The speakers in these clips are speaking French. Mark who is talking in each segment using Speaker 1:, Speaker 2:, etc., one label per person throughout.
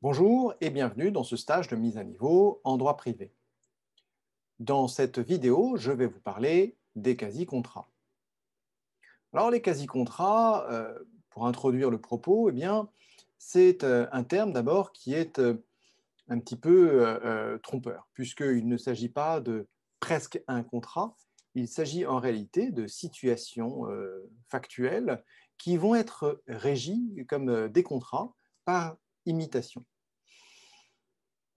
Speaker 1: Bonjour et bienvenue dans ce stage de mise à niveau en droit privé. Dans cette vidéo, je vais vous parler des quasi-contrats. Alors les quasi-contrats, euh, pour introduire le propos, eh bien, c'est euh, un terme d'abord qui est euh, un petit peu trompeur, puisqu'il ne s'agit pas de presque un contrat, il s'agit en réalité de situations factuelles qui vont être régies comme des contrats par imitation.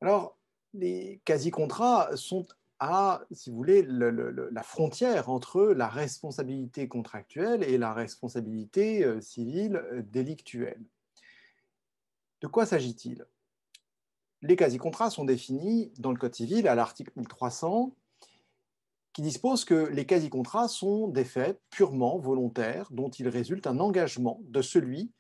Speaker 1: Alors, les quasi-contrats sont à, si vous voulez, la frontière entre la responsabilité contractuelle et la responsabilité euh, civile délictuelle. De quoi s'agit-il Les quasi-contrats sont définis dans le Code civil à l'article 1300 qui dispose que les quasi-contrats sont des faits purement volontaires dont il résulte un engagement de celui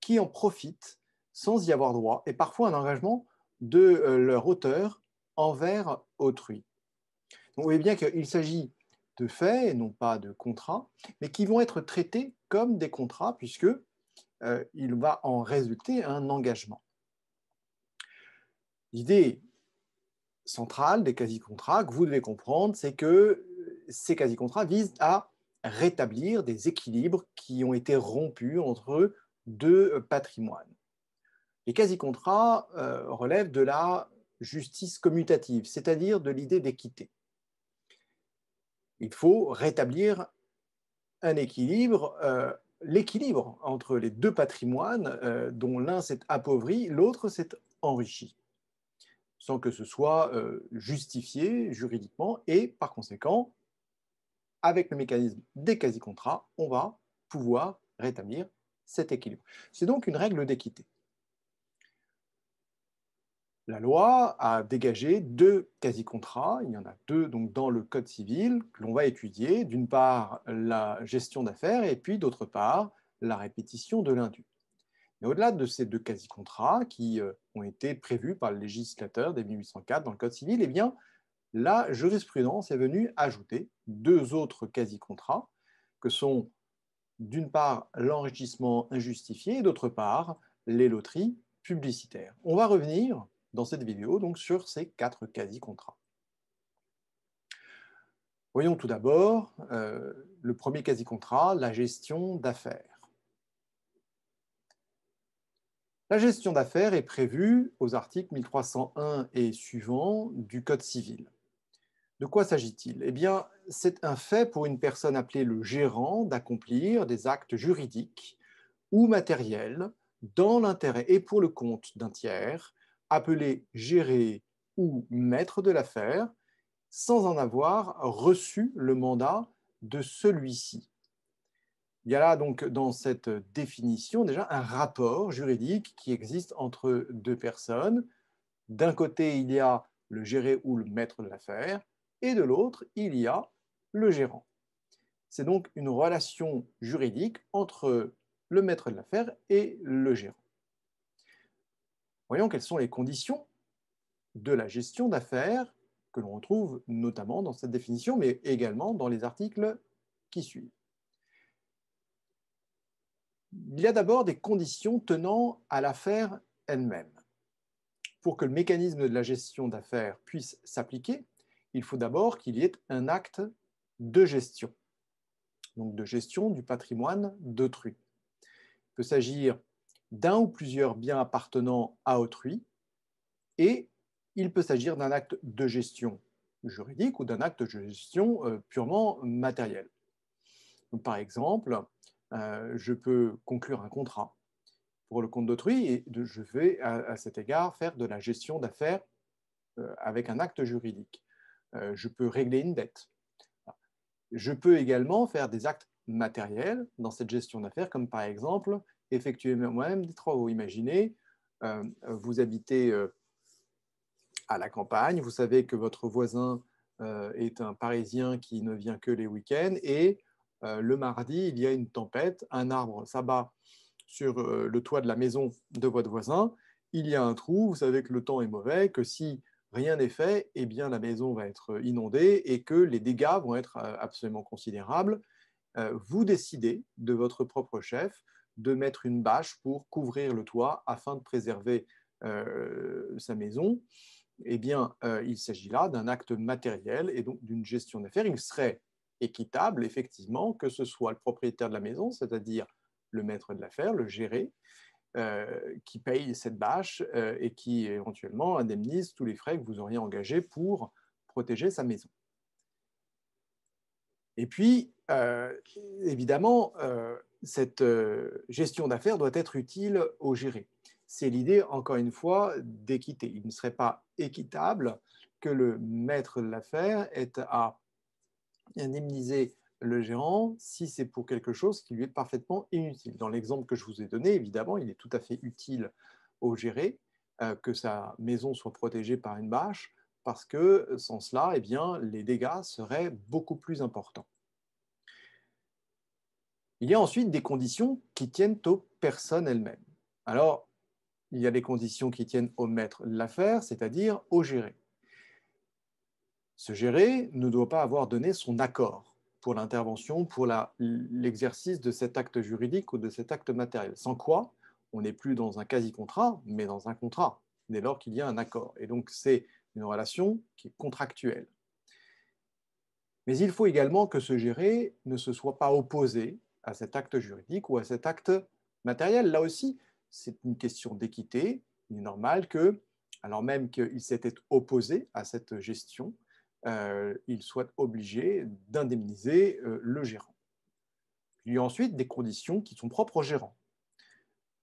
Speaker 1: qui en profite sans y avoir droit, et parfois un engagement de euh, leur auteur envers autrui. vous voyez bien qu'il s'agit de faits et non pas de contrats, mais qui vont être traités comme des contrats puisque euh, il va en résulter un engagement. L'idée centrale des quasi-contrats que vous devez comprendre, c'est que euh, ces quasi-contrats visent à rétablir des équilibres qui ont été rompus entre deux patrimoines. Les quasi-contrats euh, relèvent de la justice commutative, c'est-à-dire de l'idée d'équité. Il faut rétablir un équilibre, euh, l'équilibre entre les deux patrimoines euh, dont l'un s'est appauvri, l'autre s'est enrichi, sans que ce soit justifié juridiquement et par conséquent, avec le mécanisme des quasi-contrats, on va pouvoir rétablir cet équilibre. C'est donc une règle d'équité la loi a dégagé deux quasi-contrats, il y en a deux donc dans le Code civil que l'on va étudier, d'une part la gestion d'affaires et puis d'autre part la répétition de l'indu. Mais au-delà de ces deux quasi-contrats qui euh, ont été prévus par le législateur dès 1804 dans le Code civil, eh bien, la jurisprudence est venue ajouter deux autres quasi-contrats que sont d'une part l'enrichissement injustifié et d'autre part les loteries publicitaires. On va revenir dans cette vidéo donc sur ces quatre quasi-contrats. Voyons tout d'abord euh, le premier quasi-contrat, la gestion d'affaires. La gestion d'affaires est prévue aux articles 1301 et suivants du Code civil. De quoi s'agit-il Eh bien, c'est un fait pour une personne appelée le gérant d'accomplir des actes juridiques ou matériels dans l'intérêt et pour le compte d'un tiers appelé gérer ou maître de l'affaire sans en avoir reçu le mandat de celui-ci. Il y a là donc dans cette définition déjà un rapport juridique qui existe entre deux personnes. D'un côté, il y a le géré ou le maître de l'affaire, et de l'autre, il y a le gérant. C'est donc une relation juridique entre le maître de l'affaire et le gérant voyons quelles sont les conditions de la gestion d'affaires que l'on retrouve notamment dans cette définition, mais également dans les articles qui suivent. Il y a d'abord des conditions tenant à l'affaire elle-même. Pour que le mécanisme de la gestion d'affaires puisse s'appliquer, il faut d'abord qu'il y ait un acte de gestion, donc de gestion du patrimoine d'autrui. Il peut s'agir d'un ou plusieurs biens appartenant à autrui, et il peut s'agir d'un acte de gestion juridique ou d'un acte de gestion euh, purement matériel. par exemple, euh, je peux conclure un contrat pour le compte d'autrui et je vais à, cet égard faire de la gestion d'affaires euh, avec un acte juridique. je peux régler une dette. Je peux également faire des actes matériels dans cette gestion d'affaires, comme par exemple effectuez moi-même des travaux. Imaginez, euh, vous habitez euh, à la campagne, vous savez que votre voisin euh, est un Parisien qui ne vient que les week-ends, et le mardi, il y a une tempête, un arbre s'abat sur le toit de la maison de votre voisin, il y a un trou, vous savez que le temps est mauvais, que si rien n'est fait, eh bien la maison va être inondée et que les dégâts vont être absolument considérables. Vous décidez de votre propre chef, de mettre une bâche pour couvrir le toit afin de préserver euh, sa maison, eh bien, euh, il s'agit là d'un acte matériel et donc d'une gestion d'affaires. Il serait équitable, effectivement, que ce soit le propriétaire de la maison, c'est-à-dire le maître de l'affaire, le géré, euh, qui paye cette bâche et qui éventuellement indemnise tous les frais que vous auriez engagés pour protéger sa maison. Et puis, évidemment, cette euh, gestion d'affaires doit être utile au géré. C'est l'idée, encore une fois, d'équité. Il ne serait pas équitable que le maître de l'affaire ait à indemniser le gérant si c'est pour quelque chose qui lui est parfaitement inutile. Dans l'exemple que je vous ai donné, évidemment, il est tout à fait utile au géré euh, que sa maison soit protégée par une bâche, parce que sans cela, eh bien, les dégâts seraient beaucoup plus importants. Il y a ensuite des conditions qui tiennent aux personnes elles-mêmes. Alors, il y a des conditions qui tiennent au maître de l'affaire, c'est-à-dire au géré. Ce géré ne doit pas avoir donné son accord pour l'intervention, pour l'exercice de cet acte juridique ou de cet acte matériel, sans quoi on n'est plus dans un quasi-contrat, mais dans un contrat, dès lors qu'il y a un accord. Et donc, c'est une relation qui est contractuelle. Mais il faut également que ce géré ne se soit pas opposé à cet acte juridique ou à cet acte matériel. Là aussi, c'est une question d'équité. Il est normal que, alors même qu'il s'était opposé à cette gestion, euh, il soit obligé d'indemniser euh, le gérant. Il y a ensuite des conditions qui sont propres au gérant.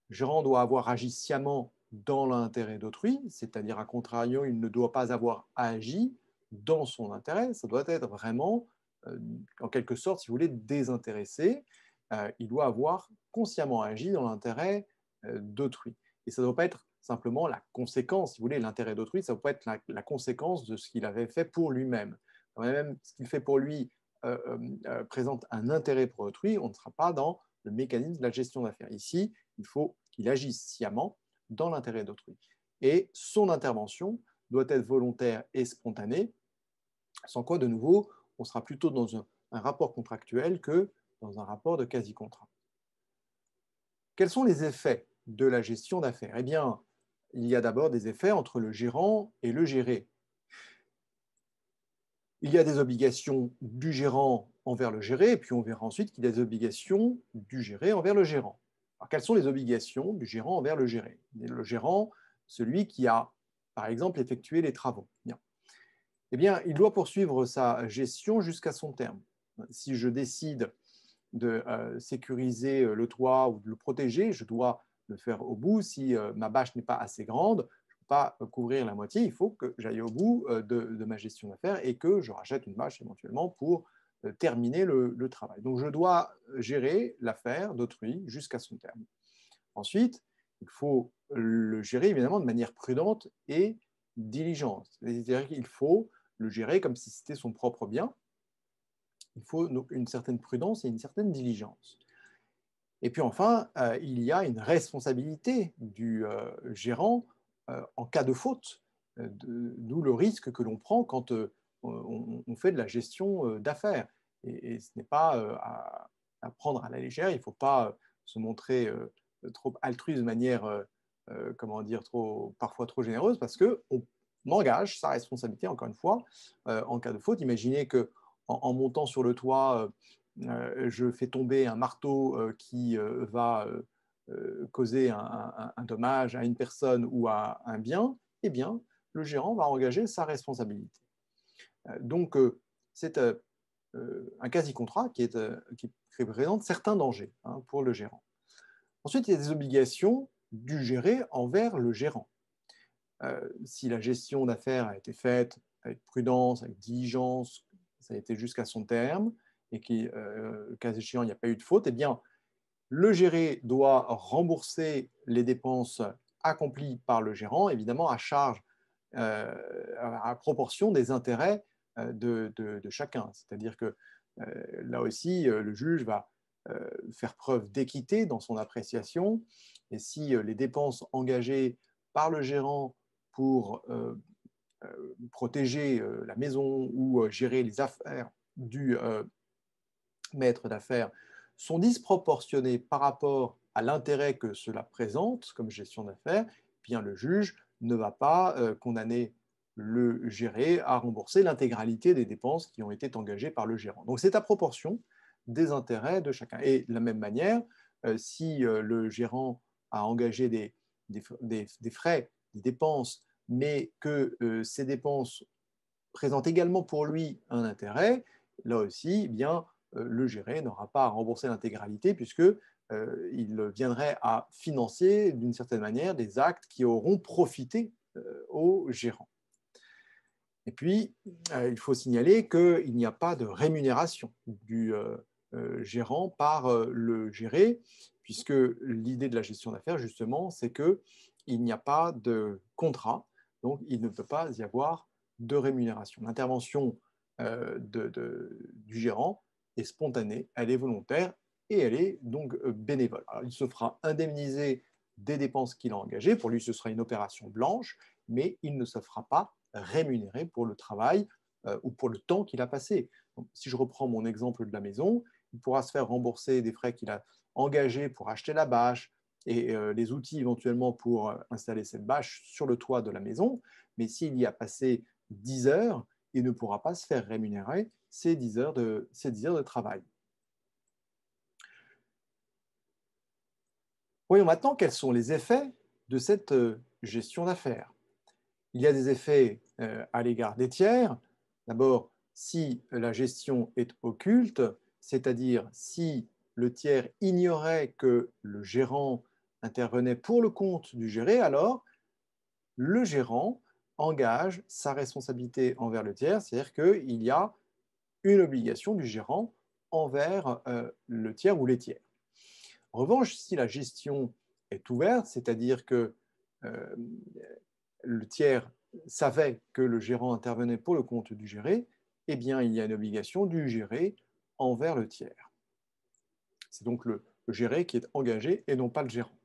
Speaker 1: Le gérant doit avoir agi sciemment dans l'intérêt d'autrui, c'est-à-dire à contrario, il ne doit pas avoir agi dans son intérêt, ça doit être vraiment, euh, en quelque sorte, si vous voulez, désintéressé. Euh, il doit avoir consciemment agi dans l'intérêt euh, d'autrui. Et ça ne doit pas être simplement la conséquence, si vous voulez, l'intérêt d'autrui, ça peut être la, conséquence de ce qu'il avait fait pour lui-même. Même ce qu'il fait pour lui euh, présente un intérêt pour autrui, on ne sera pas dans le mécanisme de la gestion d'affaires. Ici, il faut qu'il agisse sciemment dans l'intérêt d'autrui. Et son intervention doit être volontaire et spontanée, sans quoi, de nouveau, on sera plutôt dans un rapport contractuel que dans un rapport de quasi-contrat. Quels sont les effets de la gestion d'affaires Eh bien, il y a d'abord des effets entre le gérant et le géré. Il y a des obligations du gérant envers le géré, et puis on verra ensuite qu'il y a des obligations du géré envers le gérant. Alors, quelles sont les obligations du gérant envers le géré eh Le gérant, celui qui a, par exemple, effectué les travaux. Eh bien, il doit poursuivre sa gestion jusqu'à son terme. Si je décide de euh, sécuriser euh, le toit ou de le protéger, je dois le faire au bout. Si euh, ma bâche n'est pas assez grande, je ne peux pas couvrir la moitié. Il faut que j'aille au bout de, ma gestion d'affaires et que je rachète une bâche éventuellement pour terminer le, le travail. Donc, je dois gérer l'affaire d'autrui jusqu'à son terme. Ensuite, il faut le gérer évidemment de manière prudente et diligente. C'est-à-dire qu'il faut le gérer comme si c'était son propre bien, il faut une certaine prudence et une certaine diligence. Et puis enfin, euh, il y a une responsabilité du euh, gérant euh, en cas de faute, d'où le risque que l'on prend quand on, fait de la gestion d'affaires. Et, ce n'est pas à, à, prendre à la légère, il ne faut pas se montrer trop altruiste de manière, comment dire, trop, parfois trop généreuse, parce qu'on engage sa responsabilité, encore une fois, en cas de faute. Imaginez que en, montant sur le toit, euh, euh, je fais tomber un marteau euh, qui va causer un, dommage à une personne ou à un bien, eh bien, le gérant va engager sa responsabilité. donc, c'est un quasi-contrat qui, présente certains dangers hein, pour le gérant. Ensuite, il y a des obligations du géré envers le gérant. si la gestion d'affaires a été faite avec prudence, avec diligence, ça a été jusqu'à son terme et qui, euh, cas échéant, il n'y a pas eu de faute, eh bien, le géré doit rembourser les dépenses accomplies par le gérant, évidemment à charge, euh, à proportion des intérêts euh, de, de, chacun. C'est-à-dire que là aussi, le juge va faire preuve d'équité dans son appréciation, et si les dépenses engagées par le gérant pour euh, protéger euh, la maison ou euh, gérer les affaires du maître d'affaires sont disproportionnés par rapport à l'intérêt que cela présente comme gestion d'affaires, eh bien le juge ne va pas condamner le géré à rembourser l'intégralité des dépenses qui ont été engagées par le gérant. Donc c'est à proportion des intérêts de chacun. Et de la même manière, si le gérant a engagé des frais, des dépenses mais que euh, ces dépenses présentent également pour lui un intérêt, là aussi, eh bien, euh, le géré n'aura pas à rembourser l'intégralité puisque euh, il viendrait à financer d'une certaine manière des actes qui auront profité au gérant. Et puis, il faut signaler qu'il n'y a pas de rémunération du gérant par le géré, puisque l'idée de la gestion d'affaires, justement, c'est qu'il n'y a pas de contrat donc, il ne peut pas y avoir de rémunération. L'intervention euh, du gérant est spontanée, elle est volontaire et elle est donc euh, bénévole. il se fera indemniser des dépenses qu'il a engagées. Pour lui, ce sera une opération blanche, mais il ne se fera pas rémunérer pour le travail euh, ou pour le temps qu'il a passé. si je reprends mon exemple de la maison, il pourra se faire rembourser des frais qu'il a engagés pour acheter la bâche, et euh, les outils éventuellement pour euh, installer cette bâche sur le toit de la maison. Mais s'il y a passé 10 heures, il ne pourra pas se faire rémunérer ces 10 heures de, heures de travail. Voyons maintenant quels sont les effets de cette euh, gestion d'affaires. Il y a des effets à l'égard des tiers. D'abord, si la gestion est occulte, c'est-à-dire si le tiers ignorait que le gérant intervenait pour le compte du géré, alors le gérant engage sa responsabilité envers le tiers, c'est-à-dire qu'il y a une obligation du gérant envers euh, le tiers ou les tiers. En revanche, si la gestion est ouverte, c'est-à-dire que euh, le tiers savait que le gérant intervenait pour le compte du géré, eh bien, il y a une obligation du géré envers le tiers. C'est donc le géré qui est engagé et non pas le gérant.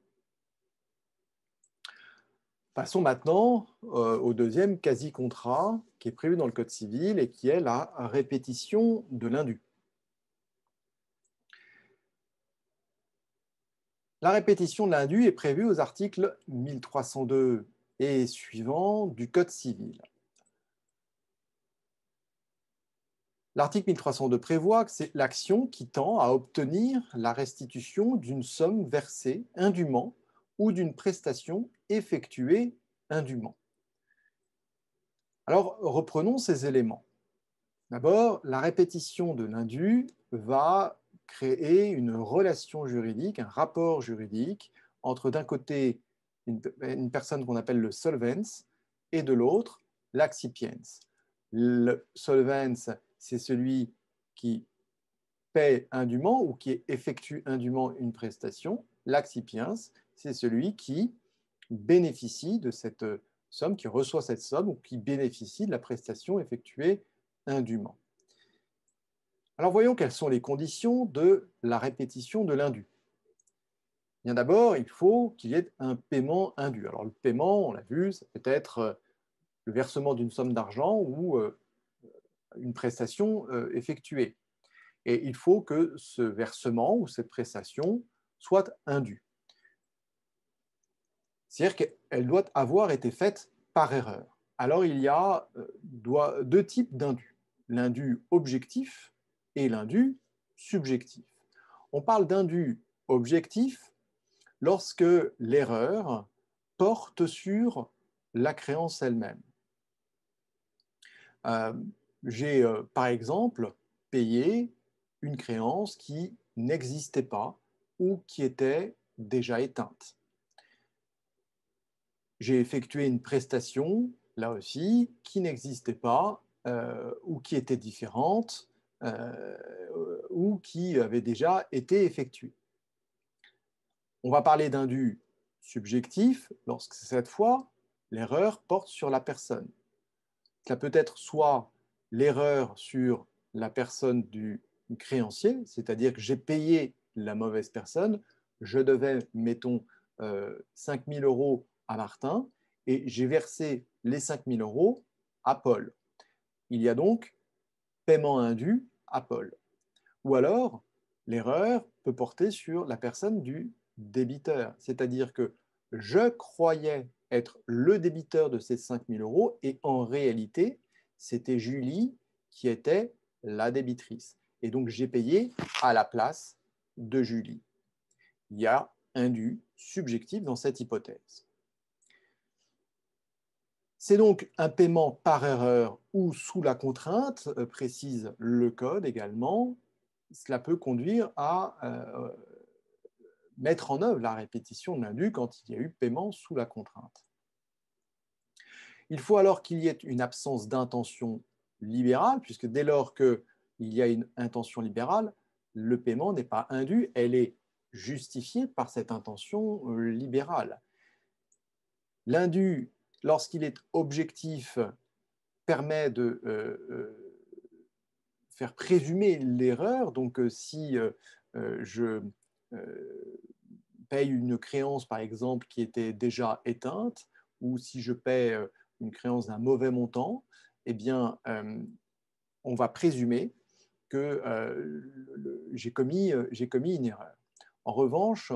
Speaker 1: Passons maintenant euh, au deuxième quasi-contrat qui est prévu dans le Code civil et qui est la répétition de l'indu. La répétition de l'indu est prévue aux articles 1302 et suivants du Code civil. L'article 1302 prévoit que c'est l'action qui tend à obtenir la restitution d'une somme versée indûment ou d'une prestation effectuée indûment. Alors, reprenons ces éléments. D'abord, la répétition de l'indu va créer une relation juridique, un rapport juridique entre d'un côté une, personne qu'on appelle le solvens et de l'autre l'accipiens. Le solvents », c'est celui qui paie indûment ou qui effectue indûment une prestation. L'accipiens, c'est celui qui bénéficie de cette euh, somme, qui reçoit cette somme ou qui bénéficie de la prestation effectuée indûment. Alors voyons quelles sont les conditions de la répétition de l'indu. Bien d'abord, il faut qu'il y ait un paiement indu. Alors le paiement, on l'a vu, ça peut être euh, le versement d'une somme d'argent ou euh, une prestation effectuée. Et il faut que ce versement ou cette prestation soit indue. C'est-à-dire qu'elle doit avoir été faite par erreur. Alors il y a euh, deux types d'indus, l'indu objectif et l'indu subjectif. On parle d'indu objectif lorsque l'erreur porte sur la créance elle-même. Euh, j'ai euh, par exemple payé une créance qui n'existait pas ou qui était déjà éteinte j'ai effectué une prestation, là aussi, qui n'existait pas euh, ou qui était différente euh, ou qui avait déjà été effectuée. On va parler d'un dû subjectif lorsque cette fois, l'erreur porte sur la personne. Ça peut être soit l'erreur sur la personne du créancier, c'est-à-dire que j'ai payé la mauvaise personne, je devais, mettons, euh, 5 000 euros à Martin et j'ai versé les 5000 euros à Paul. Il y a donc paiement indu à Paul. Ou alors, l'erreur peut porter sur la personne du débiteur, c'est-à-dire que je croyais être le débiteur de ces 5000 euros et en réalité, c'était Julie qui était la débitrice. Et donc, j'ai payé à la place de Julie. Il y a un dû subjectif dans cette hypothèse. C'est donc un paiement par erreur ou sous la contrainte, euh, précise le code également. Cela peut conduire à euh, mettre en œuvre la répétition de l'indu quand il y a eu paiement sous la contrainte. Il faut alors qu'il y ait une absence d'intention libérale, puisque dès lors qu'il y a une intention libérale, le paiement n'est pas indu, elle est justifiée par cette intention euh, libérale. L'indu lorsqu'il est objectif, permet de euh, euh, faire présumer l'erreur. Donc, euh, si je paye une créance, par exemple, qui était déjà éteinte, ou si je paye une créance d'un mauvais montant, eh bien, on va présumer que j'ai commis, commis, une erreur. En revanche,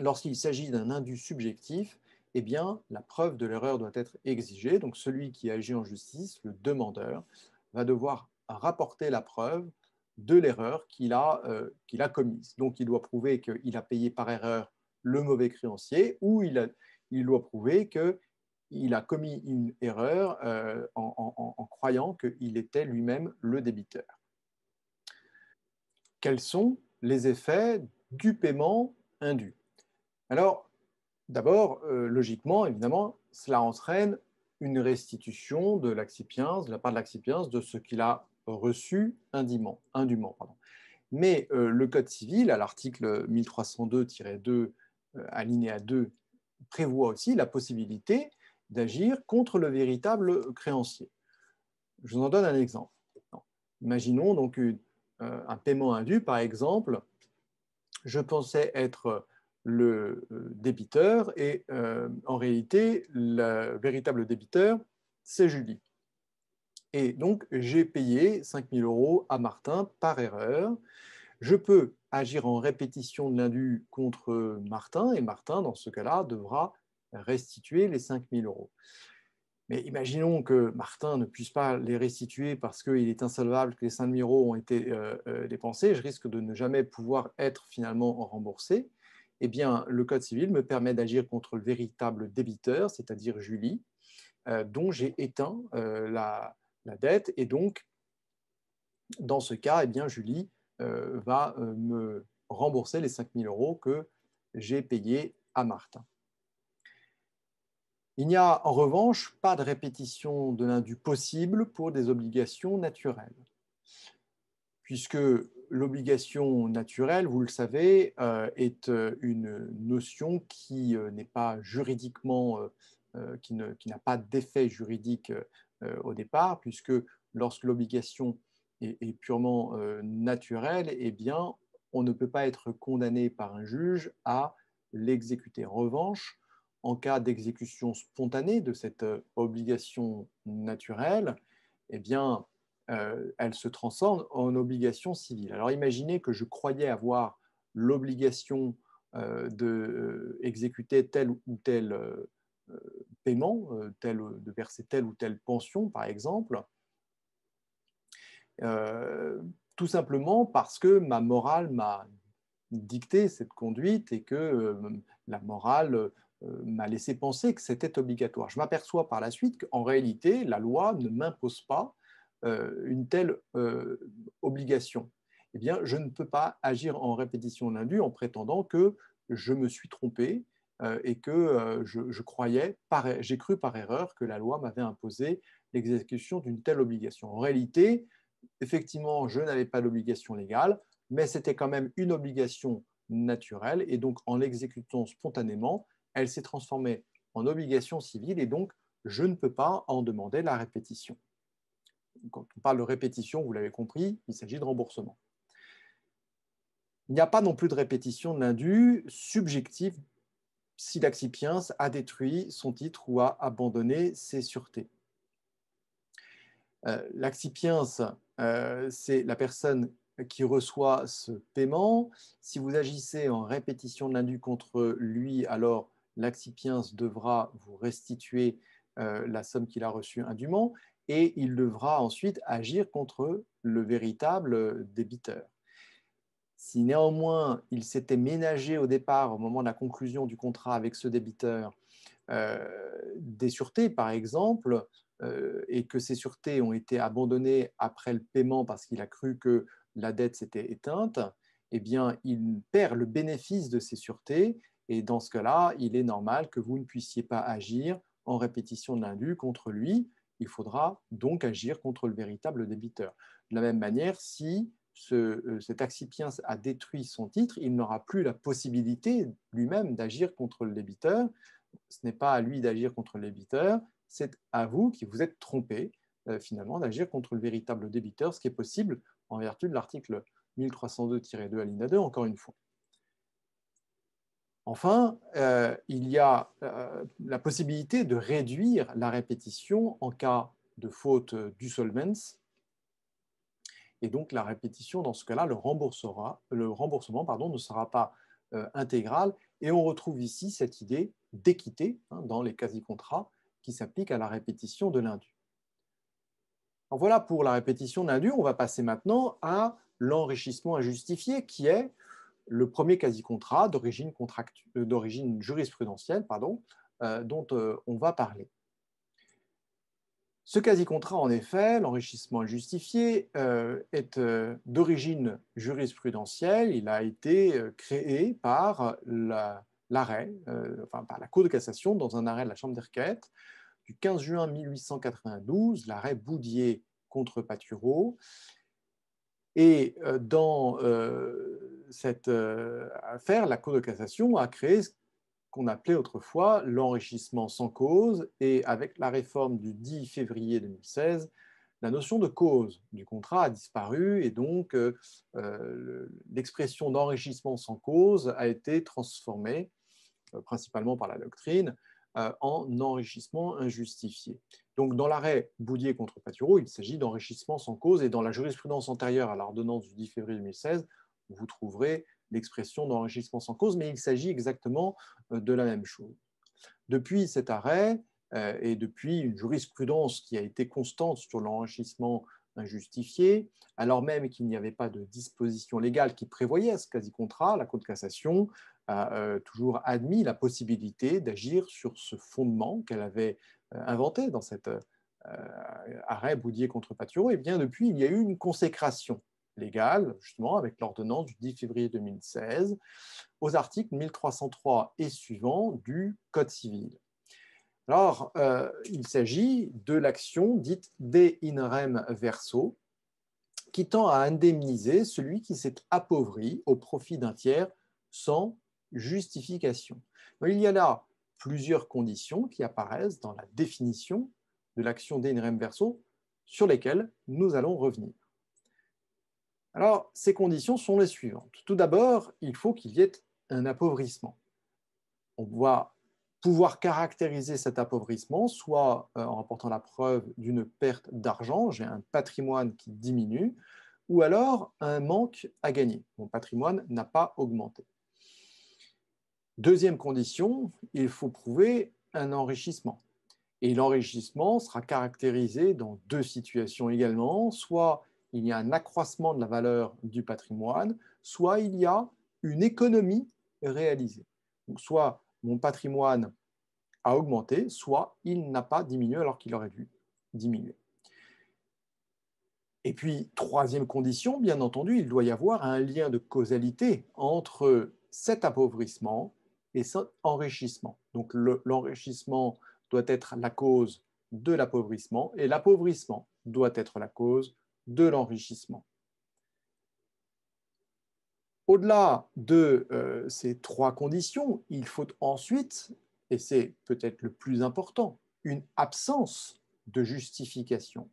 Speaker 1: lorsqu'il s'agit d'un indus subjectif, eh bien, la preuve de l'erreur doit être exigée. Donc, celui qui agit en justice, le demandeur, va devoir rapporter la preuve de l'erreur qu'il a, euh, commise. Donc, il doit prouver qu'il a payé par erreur le mauvais créancier ou il, doit prouver qu'il a commis une erreur euh, en, en croyant qu'il était lui-même le débiteur. Quels sont les effets du paiement indu Alors, D'abord, euh, logiquement, évidemment, cela entraîne une restitution de l'accipiens, de la part de l'accipiens, de ce qu'il a reçu indûment. Mais euh, le Code civil, à l'article 1302-2, euh, alinéa 2, prévoit aussi la possibilité d'agir contre le véritable créancier. Je vous en donne un exemple. Imaginons donc un paiement indu, par exemple, je pensais être le euh, débiteur et euh, en réalité, le véritable débiteur, c'est Julie. Et donc, j'ai payé 5000 euros à Martin par erreur. Je peux agir en répétition de l'indu contre Martin et Martin, dans ce cas-là, devra restituer les 5000 euros. Mais imaginons que Martin ne puisse pas les restituer parce qu'il est insolvable, que les 5000 euros ont été euh, dépensés, je risque de ne jamais pouvoir être finalement remboursé eh bien, le Code civil me permet d'agir contre le véritable débiteur, c'est-à-dire Julie, euh, dont j'ai éteint euh, la, dette. Et donc, dans ce cas, eh bien, Julie euh, va me rembourser les 5000 euros que j'ai payés à Martin. Il n'y a en revanche pas de répétition de l'indu possible pour des obligations naturelles, puisque l'obligation naturelle, vous le savez, euh, est euh, une notion qui euh, n'est pas juridiquement, qui n'a pas d'effet juridique au départ, puisque lorsque l'obligation est, est, purement naturelle, eh bien, on ne peut pas être condamné par un juge à l'exécuter. En revanche, en cas d'exécution spontanée de cette obligation naturelle, eh bien, euh, elle se transforme en obligation civile. Alors imaginez que je croyais avoir l'obligation euh, d'exécuter euh, tel ou tel paiement, de verser telle ou telle pension, par exemple, tout simplement parce que ma morale m'a dicté cette conduite et que la morale m'a laissé penser que c'était obligatoire. Je m'aperçois par la suite qu'en réalité, la loi ne m'impose pas euh, une telle euh, obligation Eh bien, je ne peux pas agir en répétition l'indu en prétendant que je me suis trompé euh, et que je, croyais, j'ai cru par erreur que la loi m'avait imposé l'exécution d'une telle obligation. En réalité, effectivement, je n'avais pas d'obligation légale, mais c'était quand même une obligation naturelle, et donc en l'exécutant spontanément, elle s'est transformée en obligation civile, et donc je ne peux pas en demander la répétition quand on parle de répétition, vous l'avez compris, il s'agit de remboursement. Il n'y a pas non plus de répétition de l'indu subjective si l'accipiens a détruit son titre ou a abandonné ses sûretés. Euh, L'Axipiens, euh, c'est la personne qui reçoit ce paiement. Si vous agissez en répétition de l'indu contre lui, alors l'Axipiens devra vous restituer euh, la somme qu'il a reçue indûment et il devra ensuite agir contre le véritable débiteur. Si néanmoins il s'était ménagé au départ, au moment de la conclusion du contrat avec ce débiteur, euh, des sûretés par exemple, euh, et que ces sûretés ont été abandonnées après le paiement parce qu'il a cru que la dette s'était éteinte, eh bien il perd le bénéfice de ces sûretés, et dans ce cas-là, il est normal que vous ne puissiez pas agir en répétition de l'indu contre lui, il faudra donc agir contre le véritable débiteur. De la même manière, si ce, euh, cet a détruit son titre, il n'aura plus la possibilité lui-même d'agir contre le débiteur. Ce n'est pas à lui d'agir contre le débiteur, c'est à vous qui vous êtes trompé euh, finalement d'agir contre le véritable débiteur, ce qui est possible en vertu de l'article 1302-2 alinéa 2, encore une fois. Enfin, euh, il y a euh, la possibilité de réduire la répétition en cas de faute du solvens. Et donc, la répétition, dans ce cas-là, le, le, remboursement pardon, ne sera pas euh, intégral. Et on retrouve ici cette idée d'équité hein, dans les quasi-contrats qui s'appliquent à la répétition de l'indu. Voilà pour la répétition de l'indu. On va passer maintenant à l'enrichissement injustifié qui est le premier quasi-contrat d'origine euh, jurisprudentielle pardon, euh, dont euh, on va parler. Ce quasi-contrat, en effet, l'enrichissement justifié, est d'origine jurisprudentielle. Il a été créé par l'arrêt, enfin, par la Cour de cassation dans un arrêt de la Chambre des requêtes du 15 juin 1892, l'arrêt Boudier contre Patureau, et euh, dans euh, cette euh, affaire, la Cour de cassation a créé ce qu'on appelait autrefois l'enrichissement sans cause et avec la réforme du 10 février 2016, la notion de cause du contrat a disparu et donc l'expression d'enrichissement sans cause a été transformée principalement par la doctrine euh, en enrichissement injustifié. Donc, dans l'arrêt Boudier contre Paturo, il s'agit d'enrichissement sans cause et dans la jurisprudence antérieure à l'ordonnance du 10 février 2016, vous trouverez l'expression d'enrichissement sans cause, mais il s'agit exactement euh, de la même chose. Depuis cet arrêt euh, et depuis une jurisprudence qui a été constante sur l'enrichissement injustifiée, alors même qu'il n'y avait pas de disposition légale qui prévoyait ce quasi-contrat, la Cour de cassation a euh, toujours admis la possibilité d'agir sur ce fondement qu'elle avait euh, inventé dans cet euh, arrêt Boudier contre Paturo. Et eh bien depuis, il y a eu une consécration légale, justement, avec l'ordonnance du 10 février 2016, aux articles 1303 et suivants du Code civil. Alors, euh, il s'agit de l'action dite de in rem verso, qui tend à indemniser celui qui s'est appauvri au profit d'un tiers sans justification. il y a là plusieurs conditions qui apparaissent dans la définition de l'action de in rem verso sur lesquelles nous allons revenir. Alors, ces conditions sont les suivantes. Tout d'abord, il faut qu'il y ait un appauvrissement. On voit pouvoir caractériser cet appauvrissement, soit euh, en apportant la preuve d'une perte d'argent, j'ai un patrimoine qui diminue, ou alors un manque à gagner, mon patrimoine n'a pas augmenté. Deuxième condition, il faut prouver un enrichissement. Et l'enrichissement sera caractérisé dans deux situations également, soit il y a un accroissement de la valeur du patrimoine, soit il y a une économie réalisée. Donc soit mon patrimoine a augmenté, soit il n'a pas diminué alors qu'il aurait dû diminuer. Et puis, troisième condition, bien entendu, il doit y avoir un lien de causalité entre cet appauvrissement et cet enrichissement. Donc, l'enrichissement doit être la cause de l'appauvrissement et l'appauvrissement doit être la cause de l'enrichissement. Au-delà de euh, ces trois conditions, il faut ensuite, et c'est peut-être le plus important, une absence de justification.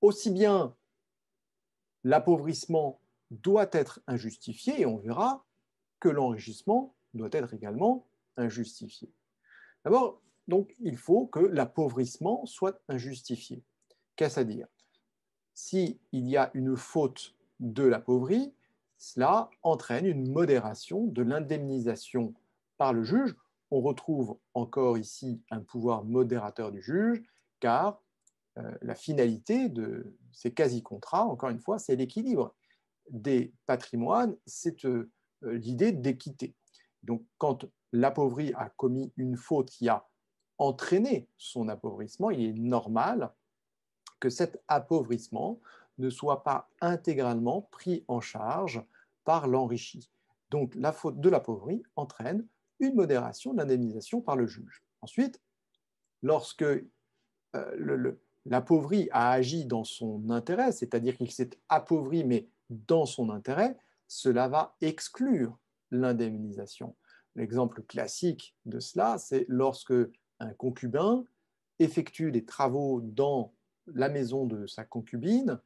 Speaker 1: Aussi bien l'appauvrissement doit être injustifié, et on verra que l'enrichissement doit être également injustifié. D'abord, donc, il faut que l'appauvrissement soit injustifié. Qu'est-ce à dire S'il y a une faute de l'appauvrie, cela entraîne une modération de l'indemnisation par le juge. On retrouve encore ici un pouvoir modérateur du juge, car euh, la finalité de ces quasi-contrats, encore une fois, c'est l'équilibre des patrimoines, c'est euh, l'idée d'équité. Donc quand l'appauvri a commis une faute qui a entraîné son appauvrissement, il est normal que cet appauvrissement ne soit pas intégralement pris en charge par l'enrichi. Donc la faute de l'appauvri entraîne une modération de l'indemnisation par le juge. Ensuite, lorsque euh, la l'appauvri a agi dans son intérêt, c'est-à-dire qu'il s'est appauvri mais dans son intérêt, cela va exclure l'indemnisation. L'exemple classique de cela, c'est lorsque un concubin effectue des travaux dans la maison de sa concubine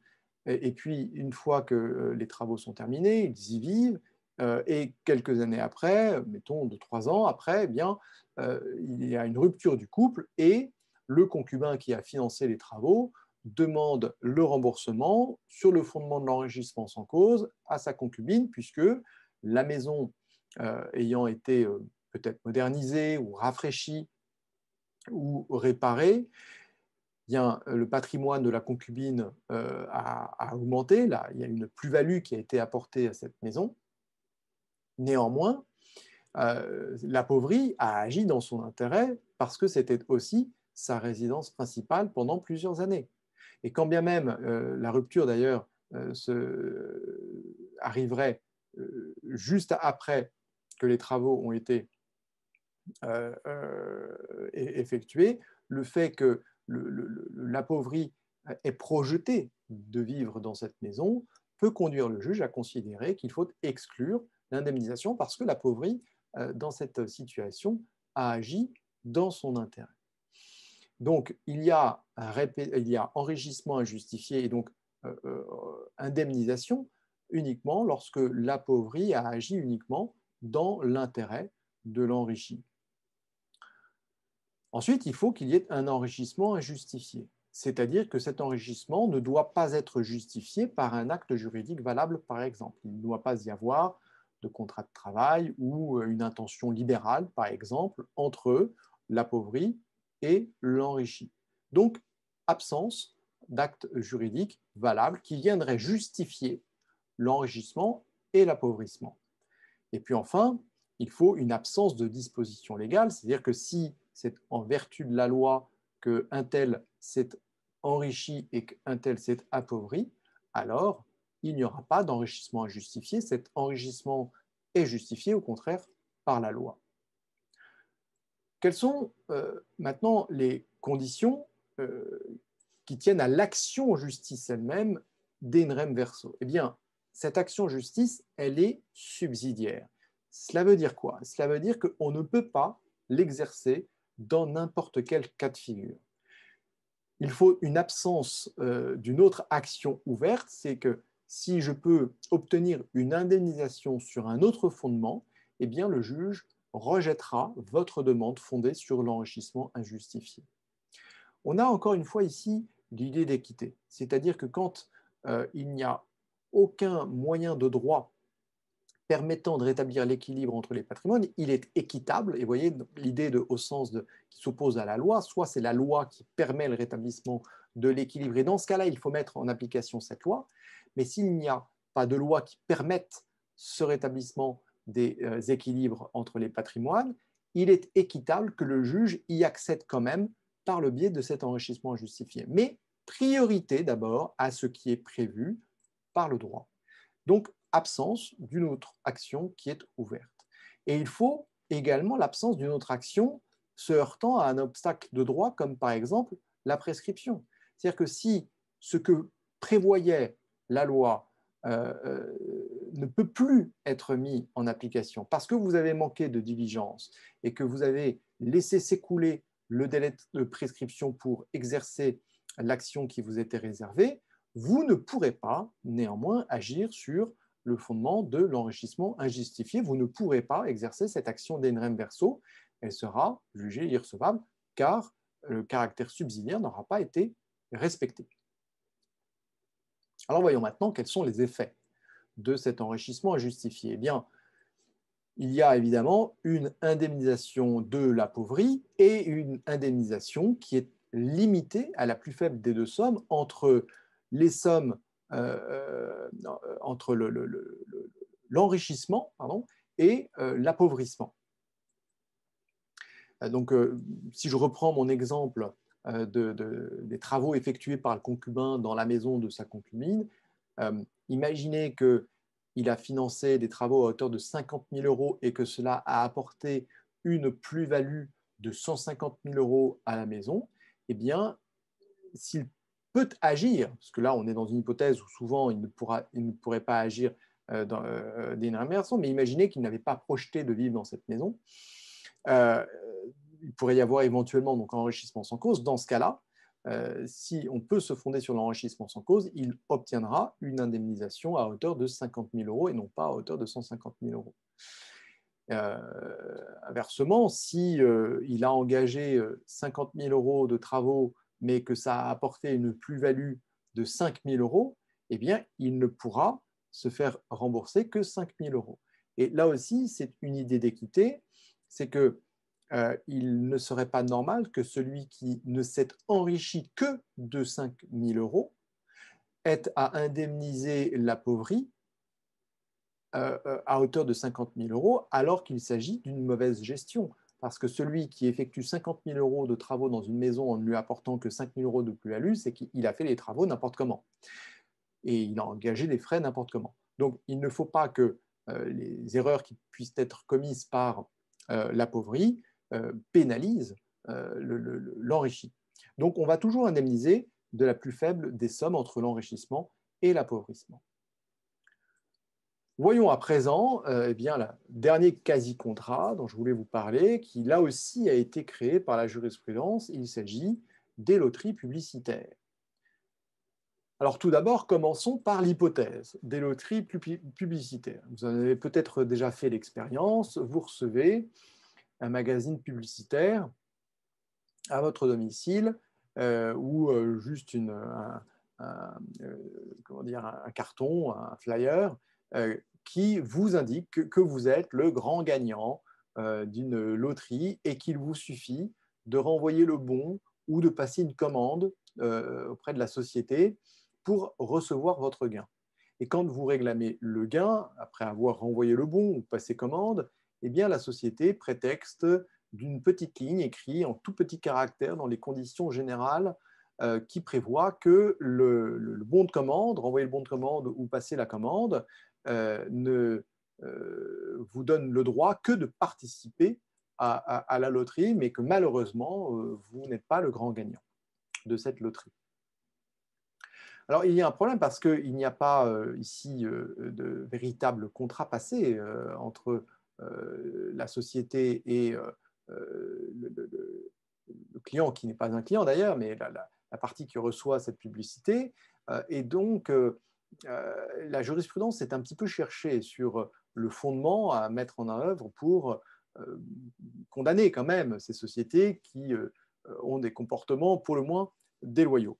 Speaker 1: et, puis, une fois que euh, les travaux sont terminés, ils y vivent. Euh, et quelques années après, mettons de trois ans après, eh bien, euh, il y a une rupture du couple et le concubin qui a financé les travaux demande le remboursement sur le fondement de l'enregistrement sans cause à sa concubine, puisque la maison ayant été peut-être modernisée ou rafraîchie ou réparée, bien, euh, le patrimoine de la concubine euh, a, augmenté, là, il y a une plus-value qui a été apportée à cette maison. Néanmoins, euh, la pauvrie a agi dans son intérêt parce que c'était aussi sa résidence principale pendant plusieurs années. Et quand bien même la rupture, d'ailleurs, arriverait juste après que les travaux ont été e-, effectués, le fait que l'appauvri euh, est projetée de vivre dans cette maison, peut conduire le juge à considérer qu'il faut exclure l'indemnisation parce que l'appauvri, euh, dans cette situation, a agi dans son intérêt. Donc, il y a, il y a enrichissement injustifié et donc euh, indemnisation uniquement lorsque l'appauvri a agi uniquement dans l'intérêt de l'enrichi. Ensuite, il faut qu'il y ait un enrichissement injustifié, c'est-à-dire que cet enrichissement ne doit pas être justifié par un acte juridique valable, par exemple. Il ne doit pas y avoir de contrat de travail ou euh, une intention libérale, par exemple, entre l'appauvri et l'enrichi. Donc, absence d'acte juridique valable qui viendrait justifier l'enrichissement et l'appauvrissement. Et puis enfin, il faut une absence de disposition légale, c'est-à-dire que si c'est en vertu de la loi qu'un tel s'est enrichi et qu'un tel s'est appauvri, alors il n'y aura pas d'enrichissement injustifié. Cet enrichissement est justifié au contraire par la loi. Quelles sont euh, maintenant les conditions euh, qui tiennent à l'action justice elle-même d'Enrem Verso Eh bien, cette action justice, elle est subsidiaire. Cela veut dire quoi Cela veut dire qu'on ne peut pas l'exercer dans n'importe quel cas de figure. Il faut une absence euh, d'une autre action ouverte, c'est que si je peux obtenir une indemnisation sur un autre fondement, eh bien le juge rejettera votre demande fondée sur l'enrichissement injustifié. On a encore une fois ici l'idée d'équité, c'est-à-dire que quand euh, il n'y a aucun moyen de droit permettant de rétablir l'équilibre entre les patrimoines, il est équitable. Et vous voyez, l'idée au sens de, qui s'oppose à la loi, soit c'est la loi qui permet le rétablissement de l'équilibre, et dans ce cas-là, il faut mettre en application cette loi. Mais s'il n'y a pas de loi qui permette ce rétablissement des euh, équilibres entre les patrimoines, il est équitable que le juge y accède quand même par le biais de cet enrichissement justifié Mais priorité d'abord à ce qui est prévu par le droit. Donc, absence d'une autre action qui est ouverte. Et il faut également l'absence d'une autre action se heurtant à un obstacle de droit comme par exemple la prescription. C'est-à-dire que si ce que prévoyait la loi euh, euh, ne peut plus être mis en application parce que vous avez manqué de diligence et que vous avez laissé s'écouler le délai de prescription pour exercer l'action qui vous était réservée, vous ne pourrez pas néanmoins agir sur le fondement de l'enrichissement injustifié. Vous ne pourrez pas exercer cette action d'ENREM verso. Elle sera jugée irrecevable car le caractère subsidiaire n'aura pas été respecté. Alors voyons maintenant quels sont les effets de cet enrichissement injustifié. Eh bien, il y a évidemment une indemnisation de la pauvrie et une indemnisation qui est limitée à la plus faible des deux sommes entre les sommes euh, euh, euh, entre l'enrichissement le, et l'appauvrissement. Donc, si je reprends mon exemple de, des travaux effectués par le concubin dans la maison de sa concubine, imaginez qu'il a financé des travaux à hauteur de 50 000 euros et que cela a apporté une plus-value de 150 000 euros à la maison, eh bien, s'il peut agir, parce que là, on est dans une hypothèse où souvent, il ne, pourra, ne pourrait pas agir euh, dans, euh, d'une mais imaginez qu'il n'avait pas projeté de vivre dans cette maison. Euh, il pourrait y avoir éventuellement donc enrichissement sans cause. Dans ce cas-là, euh, si on peut se fonder sur l'enrichissement sans cause, il obtiendra une indemnisation à hauteur de 50 000 euros et non pas à hauteur de 150 000 euros. inversement, si il a engagé 50 000 euros de travaux mais que ça a apporté une plus-value de 5 000 euros, eh bien, il ne pourra se faire rembourser que 5 000 euros. Et là aussi, c'est une idée d'équité, c'est que euh, il ne serait pas normal que celui qui ne s'est enrichi que de 5 000 euros ait à indemniser la euh, euh, à hauteur de 50 000 euros alors qu'il s'agit d'une mauvaise gestion parce que celui qui effectue 50 000 euros de travaux dans une maison en ne lui apportant que 5 000 euros de plus-value, c'est qu'il a fait les travaux n'importe comment. Et il a engagé des frais n'importe comment. Donc, il ne faut pas que euh, les erreurs qui puissent être commises par euh, l'appauvrie euh, pénalisent l'enrichi. Donc, on va toujours indemniser de la plus faible des sommes entre l'enrichissement et l'appauvrissement. Voyons à présent euh, eh bien, le dernier quasi-contrat dont je voulais vous parler, qui là aussi a été créé par la jurisprudence. Il s'agit des loteries publicitaires. Alors tout d'abord, commençons par l'hypothèse des loteries publicitaires. Vous en avez peut-être déjà fait l'expérience, vous recevez un magazine publicitaire à votre domicile euh, ou euh, juste un, comment dire, un carton, un flyer qui vous indique que, vous êtes le grand gagnant euh, d'une loterie et qu'il vous suffit de renvoyer le bon ou de passer une commande euh, auprès de la société pour recevoir votre gain. Et quand vous réclamez le gain, après avoir renvoyé le bon ou passé commande, eh bien la société prétexte d'une petite ligne écrite en tout petit caractère dans les conditions générales euh, qui prévoit que le, bon de commande, renvoyer le bon de commande ou passer la commande, euh, ne euh, vous donne le droit que de participer à, la loterie, mais que malheureusement, euh, vous n'êtes pas le grand gagnant de cette loterie. Alors il y a un problème parce qu'il n'y a pas ici de véritable contrat passé entre la société et le, client, qui n'est pas un client d'ailleurs, mais la, la, partie qui reçoit cette publicité. et donc, euh, la jurisprudence est un petit peu cherchée sur le fondement à mettre en œuvre pour euh, condamner quand même ces sociétés qui euh, ont des comportements pour le moins déloyaux.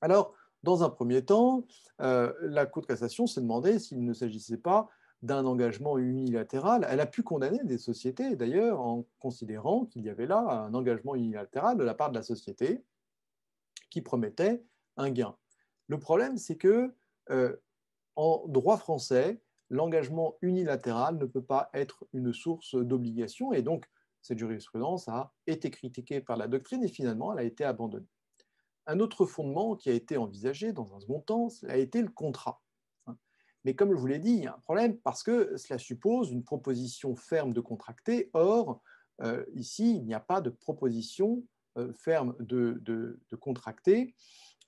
Speaker 1: Alors, dans un premier temps, la Cour de cassation s'est demandé s'il ne s'agissait pas d'un engagement unilatéral. Elle a pu condamner des sociétés, d'ailleurs, en considérant qu'il y avait là un engagement unilatéral de la part de la société qui promettait un gain. Le problème, c'est que euh, en droit français, l'engagement unilatéral ne peut pas être une source d'obligation, et donc cette jurisprudence a été critiquée par la doctrine et finalement elle a été abandonnée. Un autre fondement qui a été envisagé dans un second temps, a été le contrat. Mais comme je vous l'ai dit, il y a un problème parce que cela suppose une proposition ferme de contracter. Or, euh, ici, il n'y a pas de proposition euh, ferme de contracter.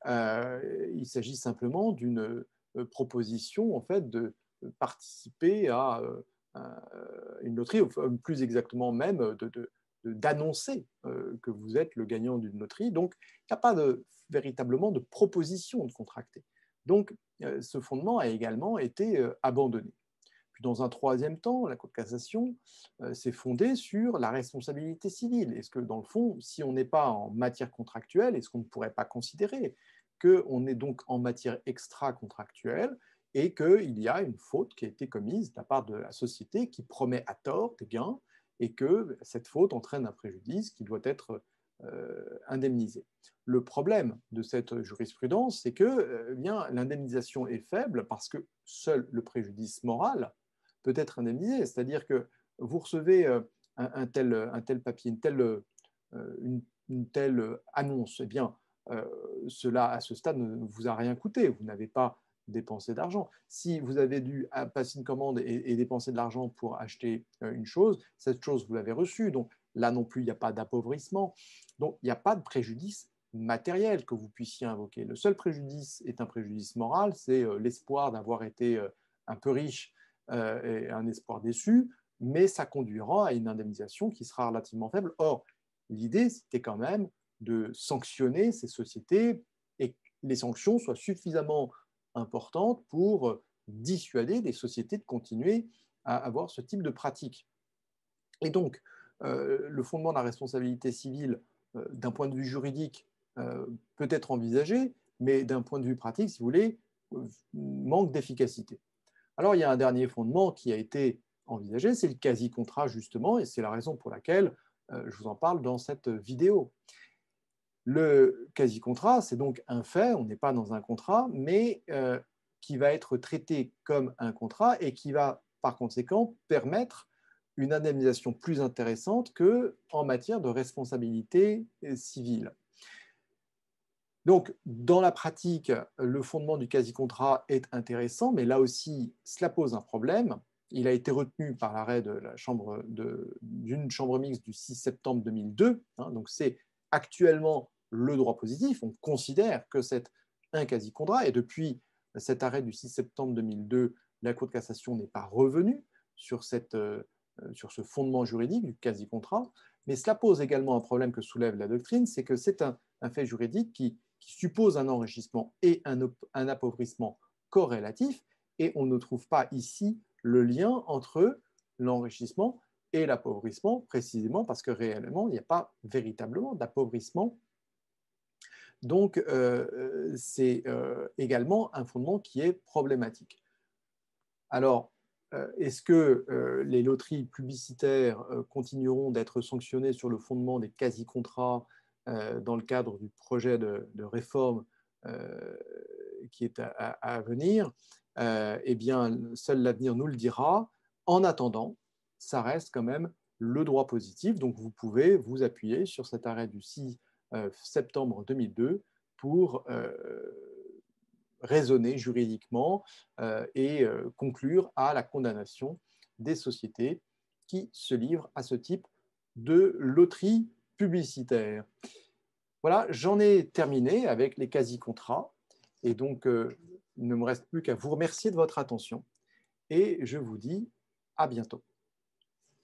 Speaker 1: Euh, il s'agit simplement d'une euh, proposition en fait de participer à euh, une loterie, ou plus exactement même d'annoncer que vous êtes le gagnant d'une loterie. Donc, il n'y a pas véritablement de proposition de contracter. Donc, ce fondement a également été abandonné. Puis, dans un troisième temps, la Cour de cassation s'est fondée sur la responsabilité civile. Est-ce que, dans le fond, si on n'est pas en matière contractuelle, est-ce qu'on ne pourrait pas considérer qu'on est donc en matière extra-contractuelle et qu'il y a une faute qui a été commise de la part de la société qui promet à tort des gains et que cette faute entraîne un préjudice qui doit être euh, indemnisé. Le problème de cette jurisprudence, c'est que euh, eh bien l'indemnisation est faible parce que seul le préjudice moral peut être indemnisé. C'est-à-dire que vous recevez euh, un, tel, un, tel, papier, une telle, telle annonce, eh bien, euh, cela, à ce stade, ne vous a rien coûté. Vous n'avez pas dépensé d'argent. Si vous avez dû passer une commande et dépenser de l'argent pour acheter euh, une chose, cette chose, vous l'avez reçue. Donc là non plus, il n'y a pas d'appauvrissement. Donc il n'y a pas de préjudice matériel que vous puissiez invoquer. Le seul préjudice est un préjudice moral, c'est euh, l'espoir d'avoir été un peu riche et un espoir déçu, mais ça conduira à une indemnisation qui sera relativement faible. Or, l'idée, c'était quand même de sanctionner ces sociétés et que les sanctions soient suffisamment importantes pour euh, dissuader des sociétés de continuer à avoir ce type de pratique. Et donc, euh, le fondement de la responsabilité civile, euh, d'un point de vue juridique, peut être envisagé, mais d'un point de vue pratique, si vous voulez, manque d'efficacité. Alors, il y a un dernier fondement qui a été envisagé, c'est le quasi-contrat, justement, et c'est la raison pour laquelle je vous en parle dans cette vidéo. Le quasi-contrat, c'est donc un fait, on n'est pas dans un contrat, mais euh, qui va être traité comme un contrat et qui va par conséquent permettre une indemnisation plus intéressante que en matière de responsabilité euh, civile. Donc, dans la pratique, le fondement du quasi-contrat est intéressant, mais là aussi, cela pose un problème. Il a été retenu par l'arrêt d'une chambre mixte du 6 septembre 2002. Hein, donc, c'est actuellement le droit positif. On considère que c'est un quasi-contrat. Et depuis cet arrêt du 6 septembre 2002, la Cour de cassation n'est pas revenue euh, sur, ce fondement juridique du quasi-contrat. Mais cela pose également un problème que soulève la doctrine, c'est que c'est un, fait juridique qui, suppose un enrichissement et un, un, appauvrissement corrélatif, et on ne trouve pas ici le lien entre l'enrichissement et l'appauvrissement, précisément parce que réellement, il n'y a pas véritablement d'appauvrissement donc, euh, euh, c'est euh, également un fondement qui est problématique. Alors, est-ce que les loteries publicitaires continueront d'être sanctionnées sur le fondement des quasi-contrats dans le cadre du projet de, réforme qui est à, venir Eh bien, seul l'avenir nous le dira. En attendant, ça reste quand même le droit positif. Donc, vous pouvez vous appuyer sur cet arrêt du 6 euh, septembre 2002 pour euh, raisonner juridiquement euh, et conclure à la condamnation des sociétés qui se livrent à ce type de loterie publicitaire. Voilà, j'en ai terminé avec les quasi-contrats. Et donc, il ne me reste plus qu'à vous remercier de votre attention. Et je vous dis à bientôt.